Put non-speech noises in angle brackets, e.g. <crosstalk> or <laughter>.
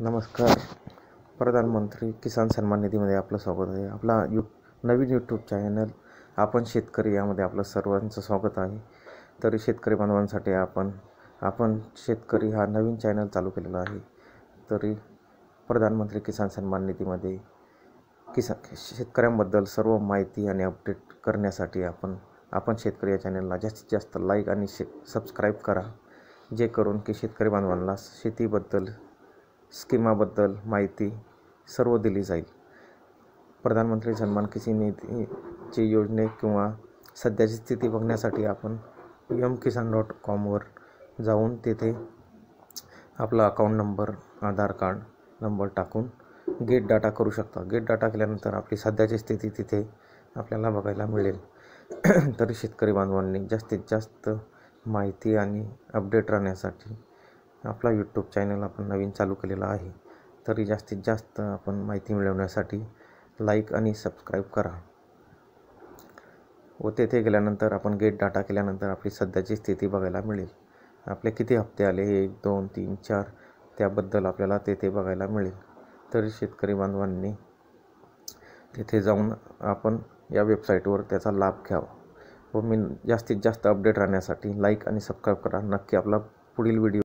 नमस्कार प्रधानमंत्री किसान सन्मान निधीमध्ये आपलं स्वागत आहे आपला यू नवीन यूट्यूब चॅनल आपण शेतकरी यामध्ये आपलं सर्वांचं स्वागत आहे तरी शेतकरी बांधवांसाठी आपण आपण शेतकरी हा नवीन चॅनल चालू केलेला आहे तरी प्रधानमंत्री किसान सन्मान निधीमध्ये किसा शेतकऱ्यांबद्दल सर्व माहिती आणि अपडेट करण्यासाठी आपण आपण शेतकरी या चॅनलला जास्तीत जास्त लाईक आणि शे सबस्क्राईब करा जे करून की शेतकरी बांधवांना शेतीबद्दल स्कीमाबद्दल माहिती सर्व दिली जाईल प्रधानमंत्री सन्मान किसी निधीची योजने किंवा सध्याची स्थिती बघण्यासाठी आपण यम किसान डॉट कॉमवर जाऊन तेथे आपला account number Aadhaar card number टाकून गेट डाटा करू शकता गेट डाटा केल्यानंतर आपली सध्याची स्थिती तिथे आपल्याला बघायला मिळेल <clears throat> तरी शेतकरी बांधवांनी जास्तीत जास्त माहिती आणि अपडेट राहण्यासाठी आपला यूट्यूब चॅनल आपण नवीन चालू केलेला आहे तरी जास्तीत जास्त आपण माहिती मिळवण्यासाठी लाईक आणि सबस्क्राईब करा व तेथे गेल्यानंतर आपण गेट डाटा केल्यानंतर आपली सध्याची स्थिती बघायला मिळेल आपले किती हप्ते आले एक दोन तीन चार त्याबद्दल आपल्याला तेथे बघायला मिळेल तरी शेतकरी बांधवांनी तेथे जाऊन आपण या वेबसाईटवर त्याचा लाभ घ्यावा व मी जास्तीत जास्त अपडेट राहण्यासाठी लाईक आणि सबस्क्राईब करा नक्की आपला पुढील व्हिडिओ